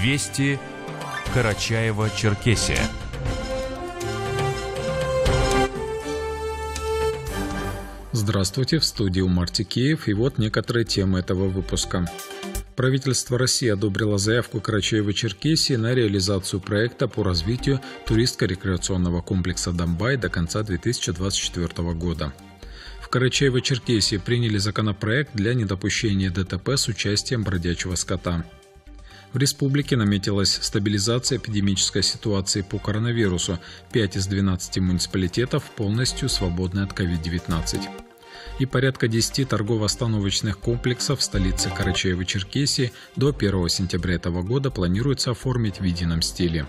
Вести Карачаева-Черкесия. Здравствуйте, в студии Умар Тикеев и вот некоторые темы этого выпуска. Правительство России одобрило заявку Карачаева-Черкесии на реализацию проекта по развитию туристско-рекреационного комплекса «Домбай» до конца 2024 года. В Карачаево-Черкесии приняли законопроект для недопущения ДТП с участием бродячего скота – в республике наметилась стабилизация эпидемической ситуации по коронавирусу. 5 из 12 муниципалитетов полностью свободны от COVID-19 и порядка 10 торгово-остановочных комплексов в столице Карачаево-Черкесии до 1 сентября этого года планируется оформить в едином стиле.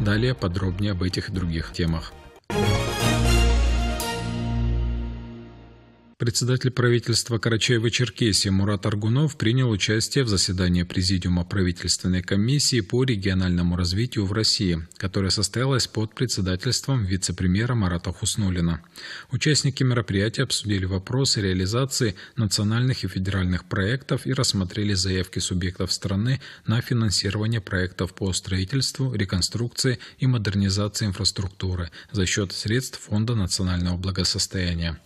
Далее подробнее об этих и других темах. Thank Председатель правительства Карачаева-Черкесии Мурат Аргунов принял участие в заседании Президиума правительственной комиссии по региональному развитию в России, которое состоялось под председательством вице-премьера Марата Хуснулина. Участники мероприятия обсудили вопросы реализации национальных и федеральных проектов и рассмотрели заявки субъектов страны на финансирование проектов по строительству, реконструкции и модернизации инфраструктуры за счет средств Фонда национального благосостояния.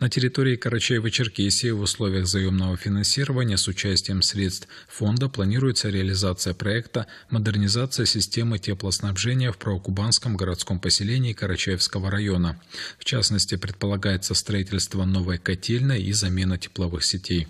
На территории Карачаева-Черкесии в условиях заемного финансирования с участием средств фонда планируется реализация проекта «Модернизация системы теплоснабжения в Прокубанском городском поселении Карачаевского района». В частности, предполагается строительство новой котельной и замена тепловых сетей.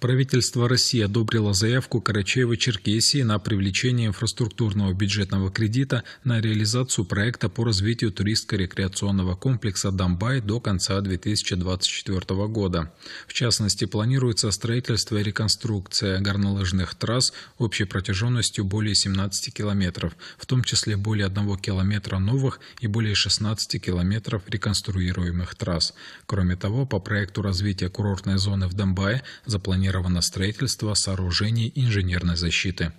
Правительство России одобрило заявку Карачаева-Черкесии на привлечение инфраструктурного бюджетного кредита на реализацию проекта по развитию туристско-рекреационного комплекса «Домбай» до конца 2024 года. В частности, планируется строительство и реконструкция горнолыжных трасс общей протяженностью более 17 километров, в том числе более 1 километра новых и более 16 километров реконструируемых трасс. Кроме того, по проекту развития курортной зоны в Домбае запланировано запланировано строительство сооружений инженерной защиты.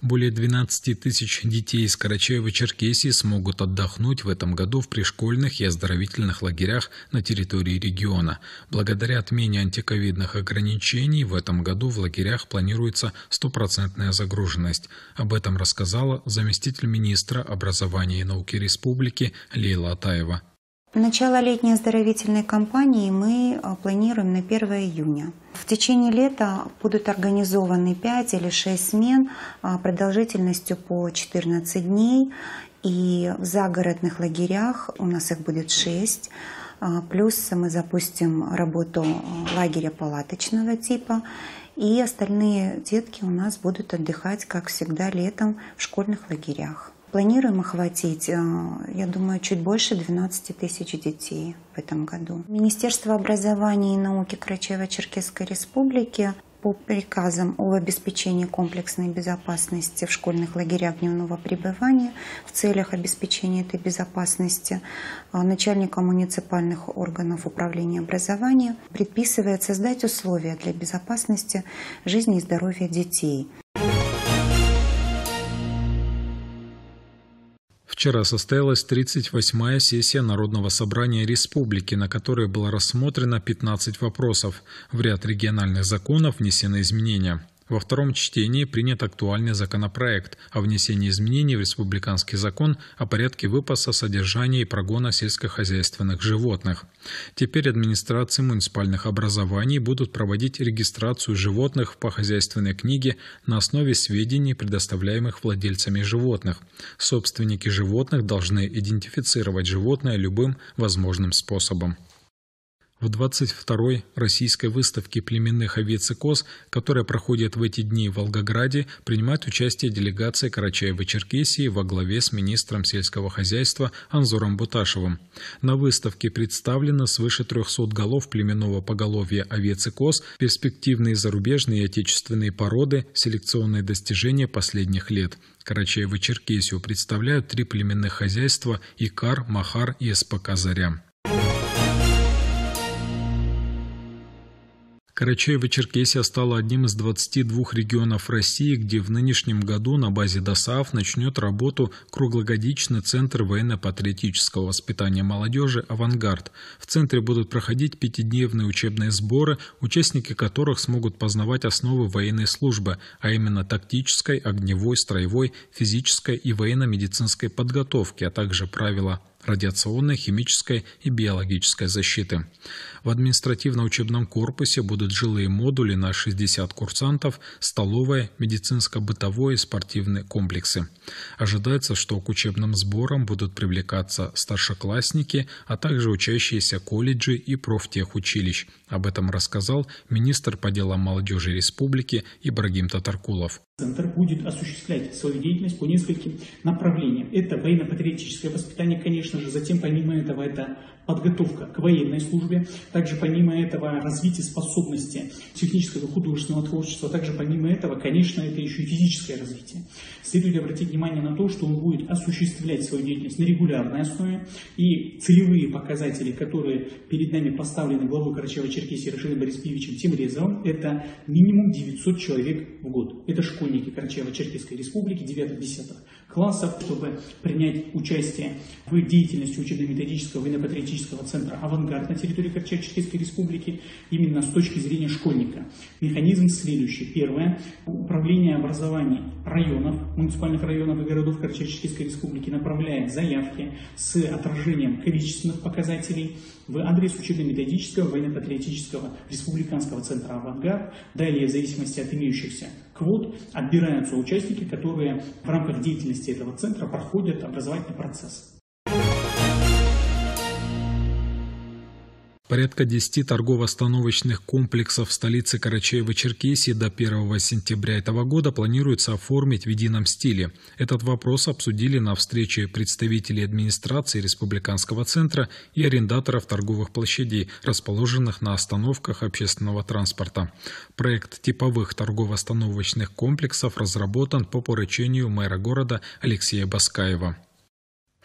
Более 12 тысяч детей из Карачаева-Черкесии смогут отдохнуть в этом году в пришкольных и оздоровительных лагерях на территории региона. Благодаря отмене антиковидных ограничений в этом году в лагерях планируется стопроцентная загруженность. Об этом рассказала заместитель министра образования и науки республики Лейла Атаева. Начало летней оздоровительной кампании мы э, планируем на 1 июня. В течение лета будут организованы 5 или 6 смен э, продолжительностью по 14 дней. И в загородных лагерях у нас их будет 6. Э, плюс мы запустим работу лагеря палаточного типа. И остальные детки у нас будут отдыхать, как всегда, летом в школьных лагерях. Планируем охватить, э, я думаю, чуть больше 12 тысяч детей в этом году. Министерство образования и науки крачево черкесской Республики по приказам об обеспечении комплексной безопасности в школьных лагерях дневного пребывания в целях обеспечения этой безопасности э, начальника муниципальных органов управления образования предписывает создать условия для безопасности жизни и здоровья детей. Вчера состоялась 38-я сессия Народного собрания Республики, на которой было рассмотрено 15 вопросов. В ряд региональных законов внесены изменения. Во втором чтении принят актуальный законопроект о внесении изменений в республиканский закон о порядке выпаса, содержания и прогона сельскохозяйственных животных. Теперь администрации муниципальных образований будут проводить регистрацию животных по хозяйственной книге на основе сведений, предоставляемых владельцами животных. Собственники животных должны идентифицировать животное любым возможным способом. В 22-й российской выставке племенных овец и коз, которая проходит в эти дни в Волгограде, принимает участие делегация Карачаева-Черкесии во главе с министром сельского хозяйства Анзором Буташевым. На выставке представлено свыше 300 голов племенного поголовья овец и коз, перспективные зарубежные и отечественные породы, селекционные достижения последних лет. Карачаево-Черкесию представляют три племенных хозяйства – Икар, Махар и СПК «Заря». Карачаево-Черкесия стала одним из 22 регионов России, где в нынешнем году на базе ДОСААФ начнет работу круглогодичный Центр военно-патриотического воспитания молодежи «Авангард». В центре будут проходить пятидневные учебные сборы, участники которых смогут познавать основы военной службы, а именно тактической, огневой, строевой, физической и военно-медицинской подготовки, а также правила радиационной, химической и биологической защиты. В административно-учебном корпусе будут жилые модули на 60 курсантов, столовая, медицинско бытовые и спортивные комплексы. Ожидается, что к учебным сборам будут привлекаться старшеклассники, а также учащиеся колледжи и профтехучилищ. Об этом рассказал министр по делам молодежи республики Ибрагим Татаркулов. Центр будет осуществлять свою деятельность по нескольким направлениям. Это военно-патриотическое воспитание, конечно же, затем помимо этого это подготовка к военной службе, также помимо этого развитие способности технического художественного творчества, также помимо этого, конечно, это еще и физическое развитие. Следует обратить внимание на то, что он будет осуществлять свою деятельность на регулярной основе, и целевые показатели, которые перед нами поставлены главой Карачева-Черкесии Рашидом Бориспевичем Тимрезовым, это минимум 900 человек в год. Это школьники Карачева-Черкесской Республики 9-10 классов, чтобы принять участие в деятельности учебно-методического военно-патриотического методического центра «Авангард» на территории Корчак-Чехийской республики именно с точки зрения школьника. Механизм следующий. Первое. Управление образования районов, муниципальных районов и городов Корчак-Чехийской республики направляет заявки с отражением количественных показателей в адрес учебно-методического, военно-патриотического республиканского центра «Авангард». Далее, в зависимости от имеющихся квот, отбираются участники, которые в рамках деятельности этого центра проходят образовательный процесс. Порядка 10 торгово-остановочных комплексов в столице Карачаево-Черкесии до 1 сентября этого года планируется оформить в едином стиле. Этот вопрос обсудили на встрече представителей администрации Республиканского центра и арендаторов торговых площадей, расположенных на остановках общественного транспорта. Проект типовых торгово-остановочных комплексов разработан по поручению мэра города Алексея Баскаева.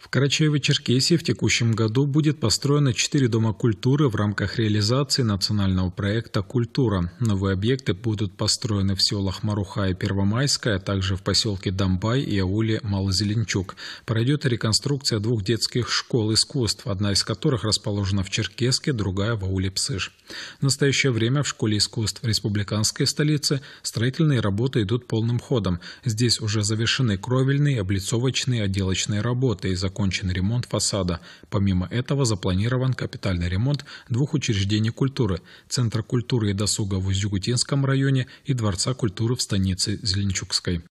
В Карачаево-Черкесии в текущем году будет построено четыре дома культуры в рамках реализации национального проекта «Культура». Новые объекты будут построены в селах Маруха и Первомайская, а также в поселке Домбай и ауле Малозеленчук. Пройдет реконструкция двух детских школ искусств, одна из которых расположена в Черкеске, другая в ауле Псыш. В настоящее время в школе искусств республиканской столицы строительные работы идут полным ходом. Здесь уже завершены кровельные, облицовочные, отделочные работы. Из-за закончен ремонт фасада. Помимо этого запланирован капитальный ремонт двух учреждений культуры – Центра культуры и досуга в Узюгутинском районе и Дворца культуры в станице Зеленчукской.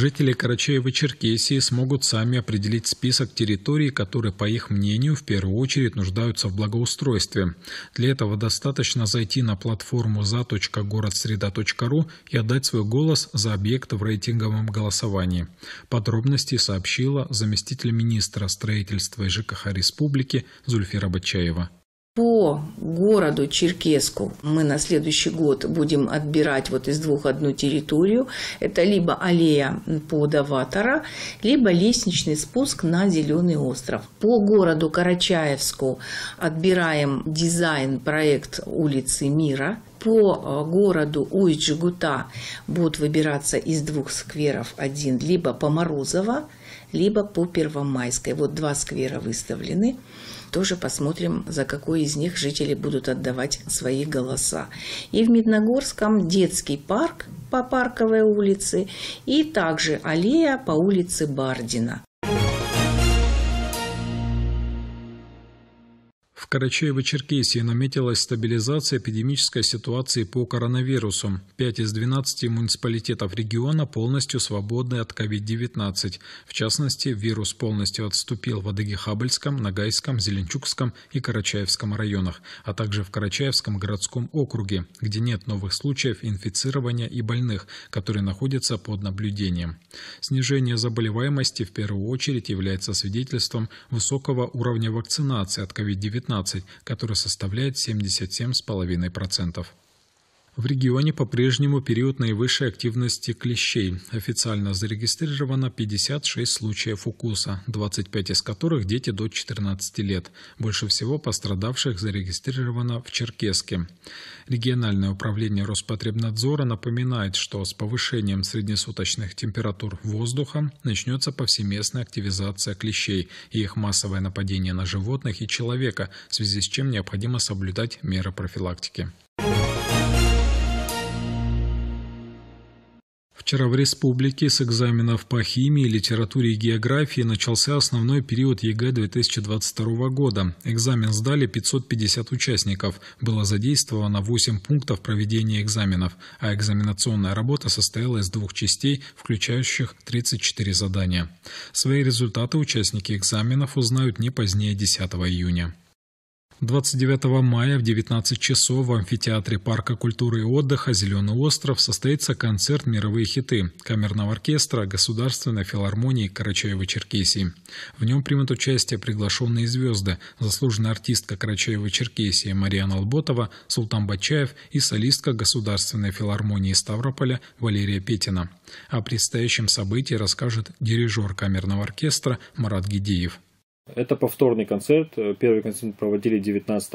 Жители Карачаева-Черкесии смогут сами определить список территорий, которые, по их мнению, в первую очередь нуждаются в благоустройстве. Для этого достаточно зайти на платформу за.городсреда.ру и отдать свой голос за объект в рейтинговом голосовании. Подробности сообщила заместитель министра строительства и ЖКХ Республики Зульфира Бачаева. По городу Черкеску мы на следующий год будем отбирать вот из двух одну территорию. Это либо аллея по Даватора, либо лестничный спуск на Зеленый остров. По городу Карачаевску отбираем дизайн-проект улицы Мира по э, городу Уйджигута будут выбираться из двух скверов один, либо по Морозово, либо по Первомайской. Вот два сквера выставлены. Тоже посмотрим, за какой из них жители будут отдавать свои голоса. И в Медногорском детский парк по Парковой улице и также аллея по улице Бардина. Карачаево-Черкесии наметилась стабилизация эпидемической ситуации по коронавирусу. 5 из 12 муниципалитетов региона полностью свободны от COVID-19. В частности, вирус полностью отступил в Адыгехабльском, Ногайском, Зеленчукском и Карачаевском районах, а также в Карачаевском городском округе, где нет новых случаев инфицирования и больных, которые находятся под наблюдением. Снижение заболеваемости в первую очередь является свидетельством высокого уровня вакцинации от COVID-19, 12, который составляет 77,5%. В регионе по-прежнему период наивысшей активности клещей. Официально зарегистрировано 56 случаев укуса, 25 из которых дети до 14 лет. Больше всего пострадавших зарегистрировано в Черкеске. Региональное управление Роспотребнадзора напоминает, что с повышением среднесуточных температур воздуха начнется повсеместная активизация клещей и их массовое нападение на животных и человека, в связи с чем необходимо соблюдать меры профилактики. Вчера в республике с экзаменов по химии, литературе и географии начался основной период ЕГЭ 2022 года. Экзамен сдали 550 участников. Было задействовано 8 пунктов проведения экзаменов, а экзаменационная работа состояла из двух частей, включающих 34 задания. Свои результаты участники экзаменов узнают не позднее 10 июня. 29 мая в 19 часов в амфитеатре Парка культуры и отдыха «Зеленый остров» состоится концерт «Мировые хиты» Камерного оркестра Государственной филармонии Карачаева-Черкесии. В нем примут участие приглашенные звезды, заслуженная артистка Карачаева-Черкесии Марьяна Лботова, Султан Бачаев и солистка Государственной филармонии Ставрополя Валерия Петина. О предстоящем событии расскажет дирижер камерного оркестра Марат Гидеев. Это повторный концерт. Э, первый концерт проводили 19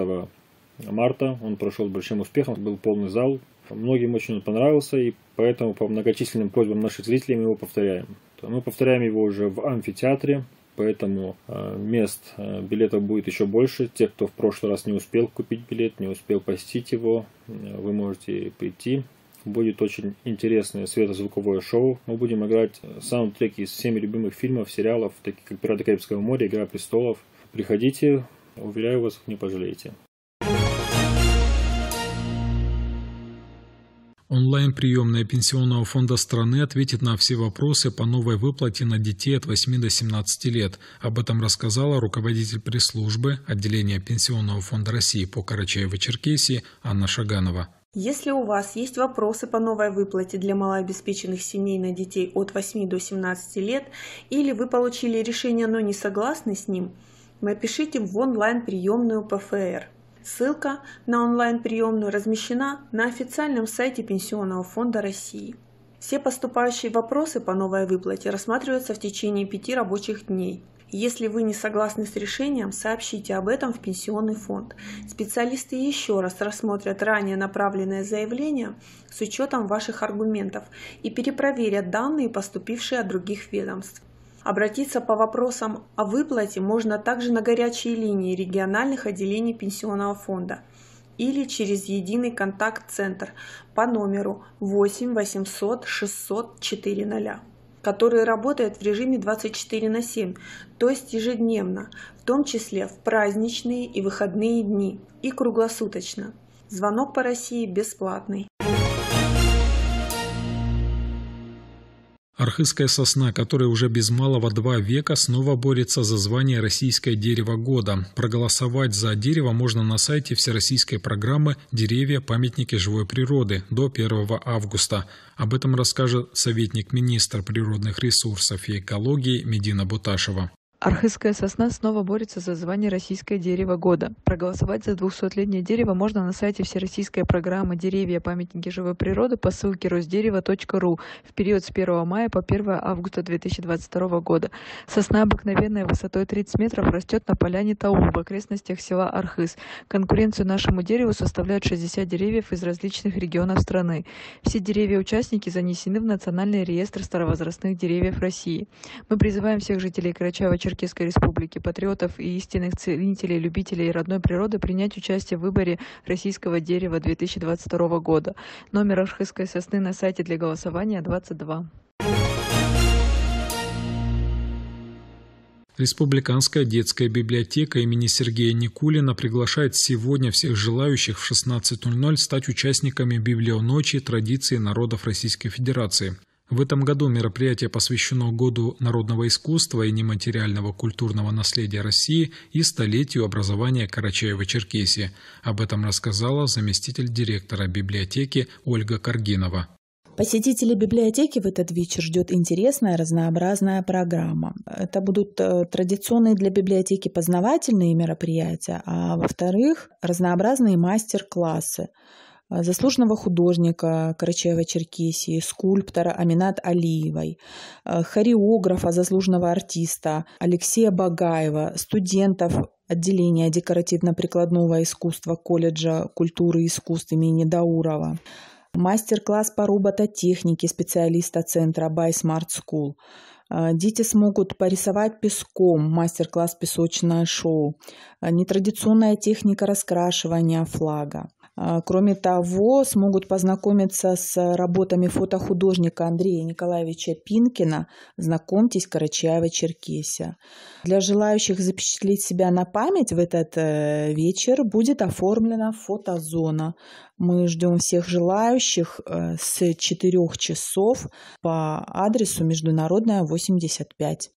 марта. Он прошел с большим успехом, был полный зал. Многим очень он понравился, и поэтому по многочисленным просьбам наших зрителей мы его повторяем. Мы повторяем его уже в амфитеатре, поэтому э, мест э, билетов будет еще больше. Те, кто в прошлый раз не успел купить билет, не успел посетить его, вы можете прийти будет очень интересное светозвуковое шоу. Мы будем играть э, саундтреки из всеми любимых фильмов, сериалов, таких как «Пираты Карибского моря», «Игра престолов». Приходите, уверяю вас, не пожалеете. Онлайн-приемная пенсионного фонда страны ответит на все вопросы по новой выплате на детей от 8 до 17 лет. Об этом рассказала руководитель пресс-службы отделения Пенсионного фонда России по Карачаево-Черкесии Анна Шаганова. Если у вас есть вопросы по новой выплате для малообеспеченных семей на детей от 8 до 17 лет, или вы получили решение, но не согласны с ним, напишите в онлайн-приемную ПФР. Ссылка на онлайн-приемную размещена на официальном сайте Пенсионного фонда России. Все поступающие вопросы по новой выплате рассматриваются в течение пяти рабочих дней – если вы не согласны с решением, сообщите об этом в пенсионный фонд. Специалисты еще раз рассмотрят ранее направленное заявление с учетом ваших аргументов и перепроверят данные, поступившие от других ведомств. Обратиться по вопросам о выплате можно также на горячие линии региональных отделений пенсионного фонда или через единый контакт-центр по номеру 8 800 600 400 который работает в режиме 24 на 7, то есть ежедневно, в том числе в праздничные и выходные дни и круглосуточно. Звонок по России бесплатный. Архызская сосна, которая уже без малого два века снова борется за звание «Российское дерево года». Проголосовать за дерево можно на сайте Всероссийской программы «Деревья. Памятники живой природы» до 1 августа. Об этом расскажет советник министра природных ресурсов и экологии Медина Буташева. Архызская сосна снова борется за звание «Российское дерево года». Проголосовать за 200-летнее дерево можно на сайте Всероссийской программы «Деревья. Памятники живой природы» по ссылке росдерево.ру в период с 1 мая по 1 августа 2022 года. Сосна обыкновенная высотой 30 метров растет на поляне Таул в окрестностях села Архыз. Конкуренцию нашему дереву составляют 60 деревьев из различных регионов страны. Все деревья-участники занесены в Национальный реестр старовозрастных деревьев России. Мы призываем всех жителей Карачаева-Черкесии Башкирской Республики, патриотов и истинных ценителей, любителей родной природы принять участие в выборе российского дерева 2022 года. Номер Ашхызской сосны на сайте для голосования 22. Республиканская детская библиотека имени Сергея Никулина приглашает сегодня всех желающих в 16.00 стать участниками библионочи традиции народов Российской Федерации. В этом году мероприятие посвящено Году народного искусства и нематериального культурного наследия России и столетию образования Карачаева-Черкесии. Об этом рассказала заместитель директора библиотеки Ольга Каргинова. Посетители библиотеки в этот вечер ждет интересная разнообразная программа. Это будут э, традиционные для библиотеки познавательные мероприятия, а во-вторых, разнообразные мастер-классы. Э, заслуженного художника Карачаева-Черкесии, скульптора Аминат Алиевой, э, хореографа, заслуженного артиста Алексея Багаева, студентов отделения декоративно-прикладного искусства колледжа культуры и искусств имени Даурова, мастер-класс по робототехнике специалиста центра By Smart School. Дети смогут порисовать песком, мастер-класс «Песочное шоу», э, нетрадиционная техника раскрашивания флага. А, кроме того, смогут познакомиться с работами фотохудожника Андрея Николаевича Пинкина «Знакомьтесь, Карачаева-Черкесия». Для желающих запечатлеть себя на память в этот э, вечер будет оформлена фотозона. Мы ждем всех желающих э, с 4 часов по адресу Международная, 85.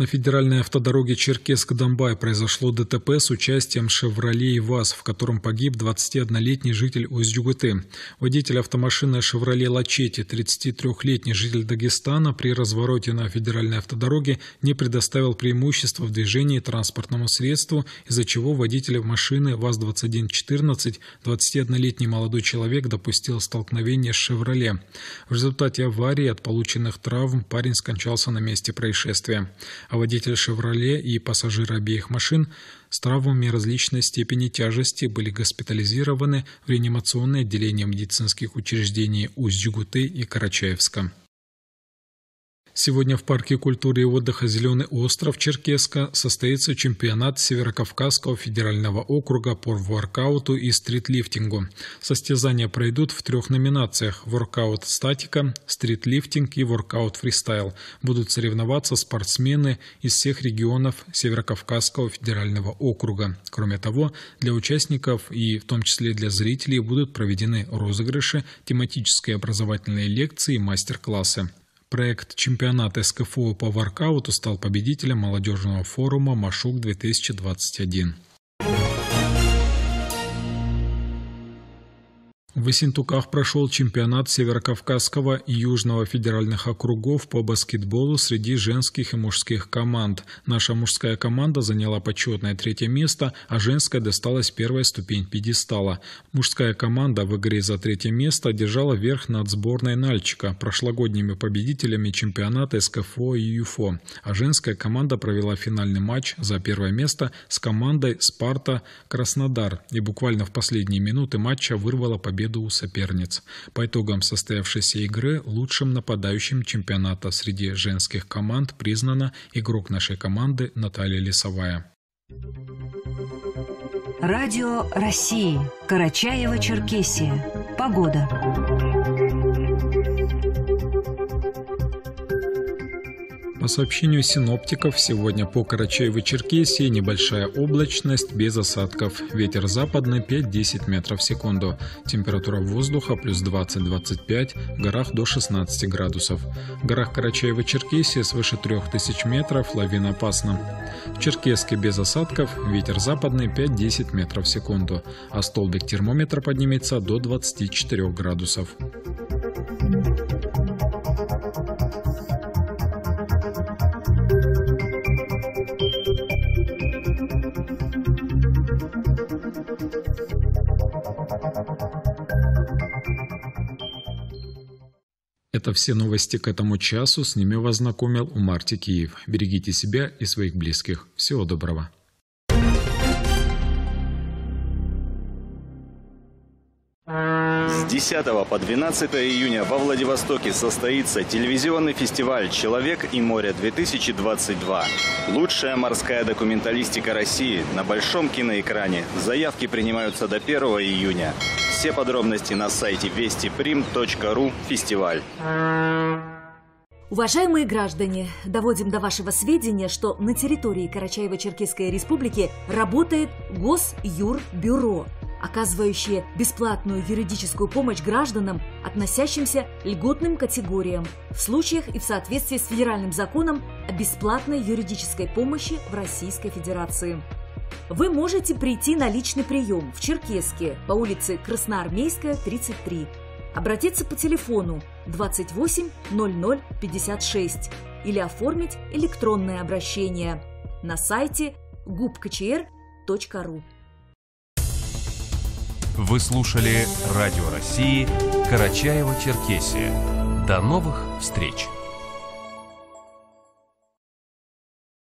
На федеральной автодороге Черкесск-Домбай произошло ДТП с участием «Шевроле» и «ВАЗ», в котором погиб 21-летний житель Усть-Югыты. Водитель автомашины «Шевроле Лачети», 33-летний житель Дагестана, при развороте на федеральной автодороге не предоставил преимущества в движении транспортному средству, из-за чего водитель машины ВАЗ-2114, 21-летний молодой человек, допустил столкновение с «Шевроле». В результате аварии от полученных травм парень скончался на месте происшествия а водитель «Шевроле» и пассажир обеих машин с травмами различной степени тяжести были госпитализированы в реанимационное отделение медицинских учреждений Усть-Джугуты и Карачаевска. Сегодня в парке культуры и отдыха «Зеленый остров» Черкеска состоится чемпионат Северокавказского федерального округа по воркауту и стритлифтингу. Состязания пройдут в трех номинациях – воркаут статика, стритлифтинг и воркаут фристайл. Будут соревноваться спортсмены из всех регионов Северокавказского федерального округа. Кроме того, для участников и в том числе для зрителей будут проведены розыгрыши, тематические образовательные лекции и мастер-классы. Проект «Чемпионат СКФО по воркауту» стал победителем молодежного форума «Машук-2021». В Ессентуках прошел чемпионат Северокавказского и Южного федеральных округов по баскетболу среди женских и мужских команд. Наша мужская команда заняла почетное третье место, а женская досталась первая ступень пьедестала. Мужская команда в игре за третье место держала верх над сборной Нальчика, прошлогодними победителями чемпионата СКФО и ЮФО. А женская команда провела финальный матч за первое место с командой «Спарта Краснодар» и буквально в последние минуты матча вырвала победу победу у соперниц. По итогам состоявшейся игры лучшим нападающим чемпионата среди женских команд признана игрок нашей команды Наталья Лисовая. Радио России. Карачаево-Черкесия. Погода. По сообщению синоптиков, сегодня по Карачаево-Черкесии небольшая облачность без осадков. Ветер западный 5-10 метров в секунду. Температура воздуха плюс 20-25, в горах до 16 градусов. В горах Карачаева-Черкесии свыше 3000 метров, лавина опасна. В Черкеске без осадков, ветер западный 5-10 метров в секунду, а столбик термометра поднимется до 24 градусов. Это все новости к этому часу. С ними вас знакомил Умар Тикиев. Берегите себя и своих близких. Всего доброго. С 10 по 12 июня во Владивостоке состоится телевизионный фестиваль «Человек и море-2022». Лучшая морская документалистика России на большом киноэкране. Заявки принимаются до 1 июня. Все подробности на сайте вестиприм.ру фестиваль. Уважаемые граждане, доводим до вашего сведения, что на территории Карачаево-Черкесской республики работает Госюрбюро, оказывающее бесплатную юридическую помощь гражданам, относящимся льготным категориям, в случаях и в соответствии с федеральным законом о бесплатной юридической помощи в Российской Федерации вы можете прийти на личный прием в Черкеске по улице Красноармейская, 33. Обратиться по телефону 28 00 56 или оформить электронное обращение на сайте gubkчр.ру. Вы слушали «Радио России» Карачаева-Черкесия. До новых встреч!